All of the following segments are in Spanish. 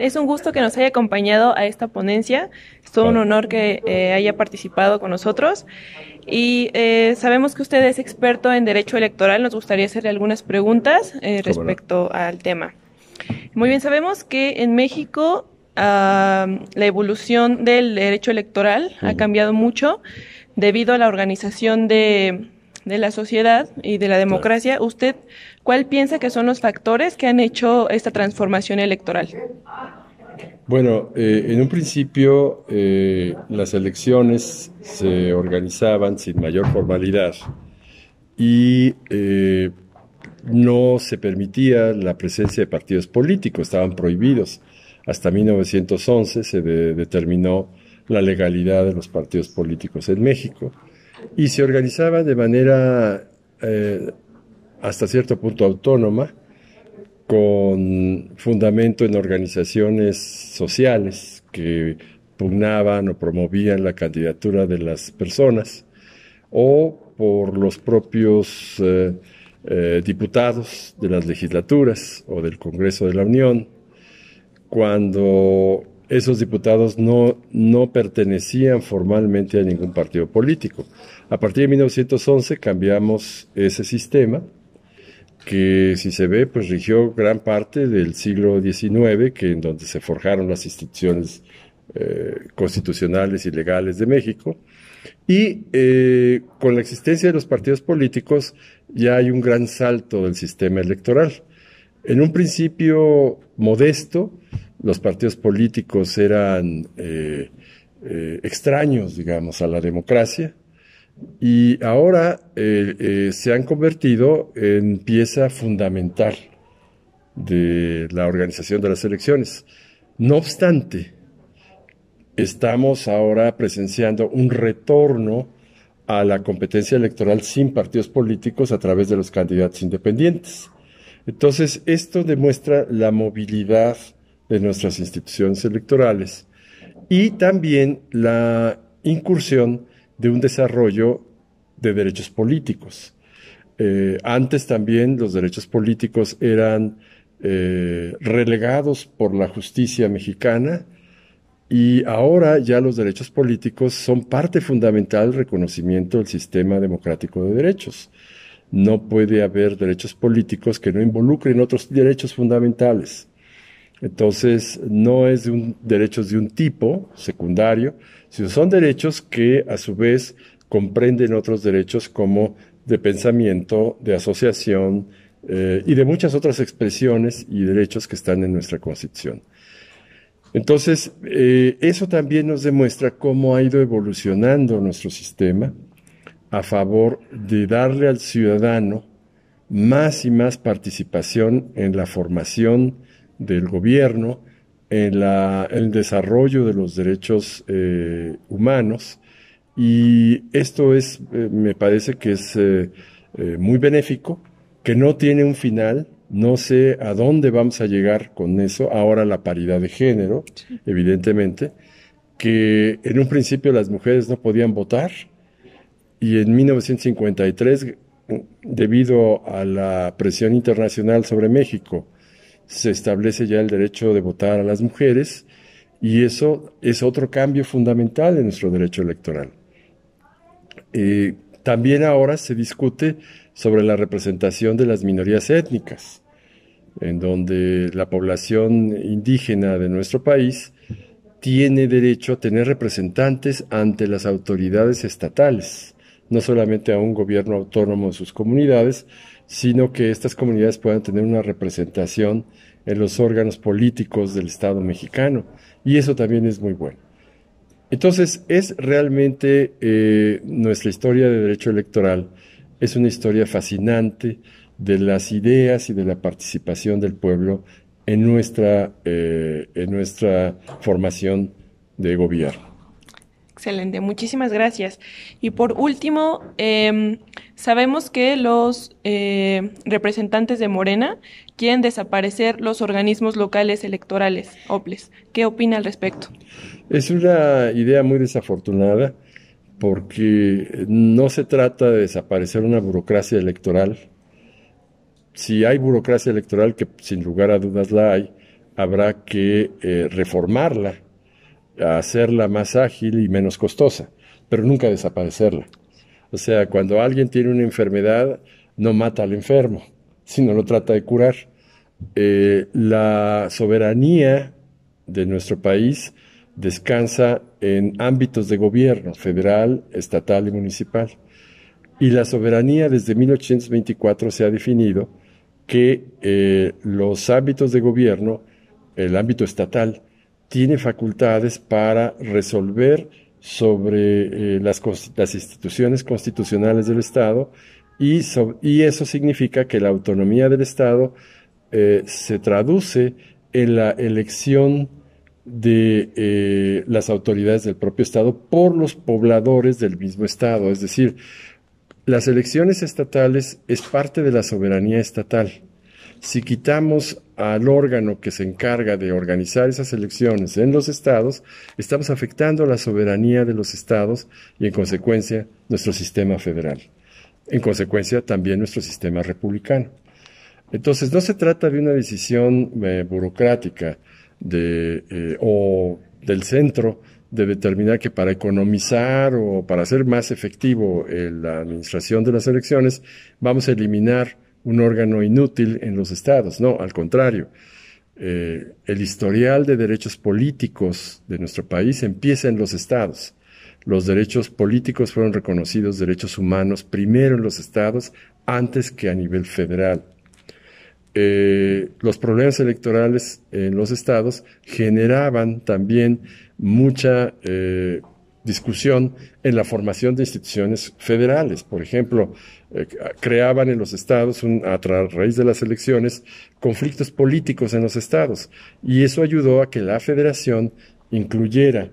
Es un gusto que nos haya acompañado a esta ponencia. Es todo un honor que eh, haya participado con nosotros. Y eh, sabemos que usted es experto en derecho electoral. Nos gustaría hacerle algunas preguntas eh, respecto al tema. Muy bien, sabemos que en México la evolución del derecho electoral ha cambiado mucho debido a la organización de de la sociedad y de la democracia, ¿usted cuál piensa que son los factores que han hecho esta transformación electoral? Bueno, eh, en un principio eh, las elecciones se organizaban sin mayor formalidad y eh, no se permitía la presencia de partidos políticos, estaban prohibidos. Hasta 1911 se determinó la legalidad de los partidos políticos en México y se organizaba de manera eh, hasta cierto punto autónoma, con fundamento en organizaciones sociales que pugnaban o promovían la candidatura de las personas, o por los propios eh, eh, diputados de las legislaturas o del Congreso de la Unión, cuando esos diputados no, no pertenecían formalmente a ningún partido político. A partir de 1911 cambiamos ese sistema que si se ve, pues rigió gran parte del siglo XIX, que en donde se forjaron las instituciones eh, constitucionales y legales de México. Y eh, con la existencia de los partidos políticos ya hay un gran salto del sistema electoral. En un principio modesto, los partidos políticos eran eh, eh, extraños, digamos, a la democracia y ahora eh, se han convertido en pieza fundamental de la organización de las elecciones. No obstante, estamos ahora presenciando un retorno a la competencia electoral sin partidos políticos a través de los candidatos independientes. Entonces, esto demuestra la movilidad de nuestras instituciones electorales y también la incursión de un desarrollo de derechos políticos. Eh, antes también los derechos políticos eran eh, relegados por la justicia mexicana y ahora ya los derechos políticos son parte fundamental del reconocimiento del sistema democrático de derechos no puede haber derechos políticos que no involucren otros derechos fundamentales. Entonces, no es de un, derechos de un tipo secundario, sino son derechos que a su vez comprenden otros derechos como de pensamiento, de asociación eh, y de muchas otras expresiones y derechos que están en nuestra Constitución. Entonces, eh, eso también nos demuestra cómo ha ido evolucionando nuestro sistema, a favor de darle al ciudadano más y más participación en la formación del gobierno, en la, el desarrollo de los derechos eh, humanos. Y esto es, eh, me parece que es eh, muy benéfico, que no tiene un final, no sé a dónde vamos a llegar con eso. Ahora la paridad de género, evidentemente, que en un principio las mujeres no podían votar y en 1953, debido a la presión internacional sobre México, se establece ya el derecho de votar a las mujeres y eso es otro cambio fundamental en nuestro derecho electoral. Eh, también ahora se discute sobre la representación de las minorías étnicas, en donde la población indígena de nuestro país tiene derecho a tener representantes ante las autoridades estatales no solamente a un gobierno autónomo en sus comunidades, sino que estas comunidades puedan tener una representación en los órganos políticos del Estado mexicano. Y eso también es muy bueno. Entonces, es realmente eh, nuestra historia de derecho electoral, es una historia fascinante de las ideas y de la participación del pueblo en nuestra, eh, en nuestra formación de gobierno. Excelente, muchísimas gracias. Y por último, em, sabemos que los eh, representantes de Morena quieren desaparecer los organismos locales electorales, OPLES. ¿Qué opina al respecto? Es una idea muy desafortunada porque no se trata de desaparecer una burocracia electoral. Si hay burocracia electoral, que sin lugar a dudas la hay, habrá que eh, reformarla hacerla más ágil y menos costosa, pero nunca desaparecerla. O sea, cuando alguien tiene una enfermedad, no mata al enfermo, sino lo trata de curar. Eh, la soberanía de nuestro país descansa en ámbitos de gobierno, federal, estatal y municipal. Y la soberanía desde 1824 se ha definido que eh, los ámbitos de gobierno, el ámbito estatal, tiene facultades para resolver sobre eh, las, las, instituciones constitucionales del Estado y, eso significa que la autonomía del Estado eh, se traduce en la elección de eh, las autoridades del propio Estado por los pobladores del mismo Estado. Es decir, las elecciones estatales es parte de la soberanía estatal si quitamos al órgano que se encarga de organizar esas elecciones en los estados, estamos afectando la soberanía de los estados y en consecuencia nuestro sistema federal. En consecuencia también nuestro sistema republicano. Entonces no se trata de una decisión eh, burocrática eh, o del centro de determinar que para economizar o para hacer más efectivo eh, la administración de las elecciones vamos a eliminar un órgano inútil en los estados. No, al contrario. Eh, el historial de derechos políticos de nuestro país empieza en los estados. Los derechos políticos fueron reconocidos derechos humanos primero en los estados antes que a nivel federal. Eh, los problemas electorales en los estados generaban también mucha eh, discusión en la formación de instituciones federales. Por ejemplo, eh, creaban en los estados, un, a raíz de las elecciones, conflictos políticos en los estados. Y eso ayudó a que la federación incluyera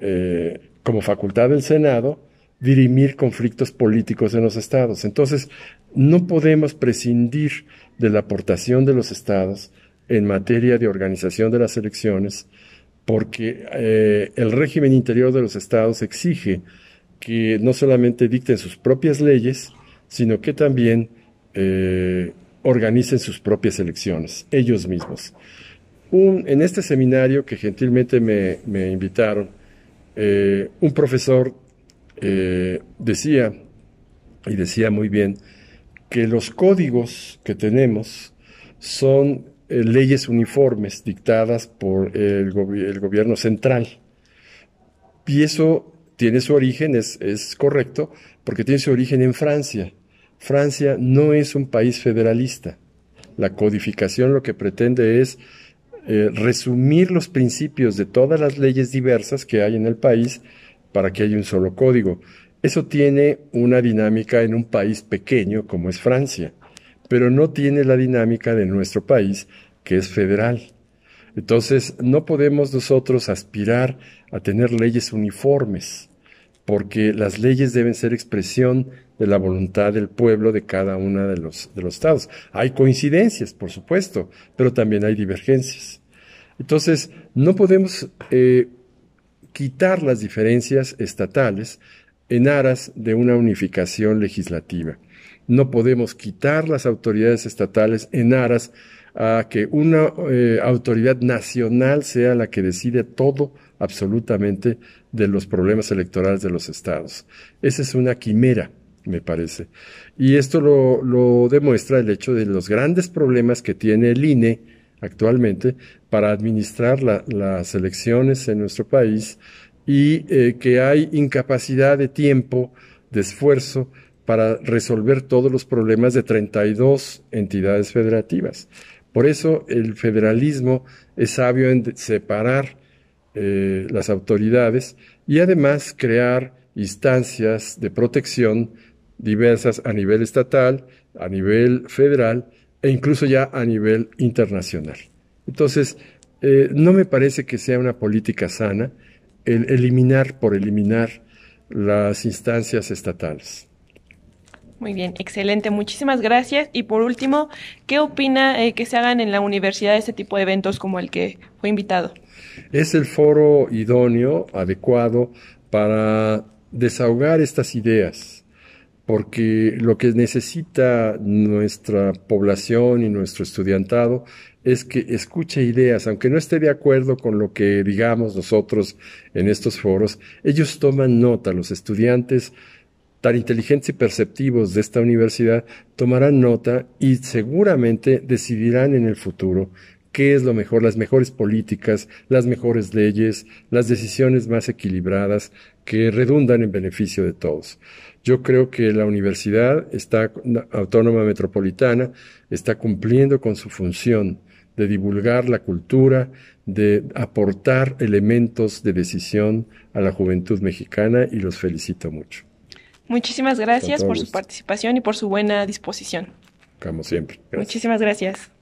eh, como facultad del Senado dirimir conflictos políticos en los estados. Entonces, no podemos prescindir de la aportación de los estados en materia de organización de las elecciones porque eh, el régimen interior de los estados exige que no solamente dicten sus propias leyes, sino que también eh, organicen sus propias elecciones, ellos mismos. en este seminario que gentilmente me, invitaron, eh, un profesor decía, y decía muy bien, que los códigos que tenemos son eh, leyes uniformes dictadas por el, gobierno central. Y eso tiene su origen, es, correcto, porque tiene su origen en Francia. Francia no es un país federalista. La codificación lo que pretende es eh, resumir los principios de todas las leyes diversas que hay en el país para que haya un solo código. Eso tiene una dinámica en un país pequeño como es Francia pero no tiene la dinámica de nuestro país, que es federal. Entonces, no podemos nosotros aspirar a tener leyes uniformes, porque las leyes deben ser expresión de la voluntad del pueblo de cada uno de los, estados. Hay coincidencias, por supuesto, pero también hay divergencias. Entonces, no podemos eh, quitar las diferencias estatales en aras de una unificación legislativa. No podemos quitar las autoridades estatales en aras a que una eh, autoridad nacional sea la que decide todo absolutamente de los problemas electorales de los estados. Esa es una quimera, me parece. Y esto lo, demuestra el hecho de los grandes problemas que tiene el INE actualmente para administrar las elecciones en nuestro país y eh, que hay incapacidad de tiempo, de esfuerzo para resolver todos los problemas de 32 entidades federativas. Por eso el federalismo es sabio en separar eh, las autoridades y además crear instancias de protección diversas a nivel estatal, a nivel federal e incluso ya a nivel internacional. Entonces, eh, no me parece que sea una política sana el eliminar por eliminar las instancias estatales. Muy bien, excelente. Muchísimas gracias. Y por último, ¿qué opina eh, que se hagan en la universidad este tipo de eventos como el que fue invitado? Es el foro idóneo, adecuado, para desahogar estas ideas, porque lo que necesita nuestra población y nuestro estudiantado es que escuche ideas, aunque no esté de acuerdo con lo que digamos nosotros en estos foros, ellos toman nota, los estudiantes tan inteligentes y perceptivos de esta universidad tomarán nota y seguramente decidirán en el futuro qué es lo mejor, las mejores políticas, las mejores leyes, las decisiones más equilibradas que redundan en beneficio de todos. Yo creo que la universidad autónoma metropolitana está cumpliendo con su función de divulgar la cultura, de aportar elementos de decisión a la juventud mexicana y los felicito mucho. Muchísimas gracias por su participación y por su buena disposición. Como siempre. Muchísimas gracias.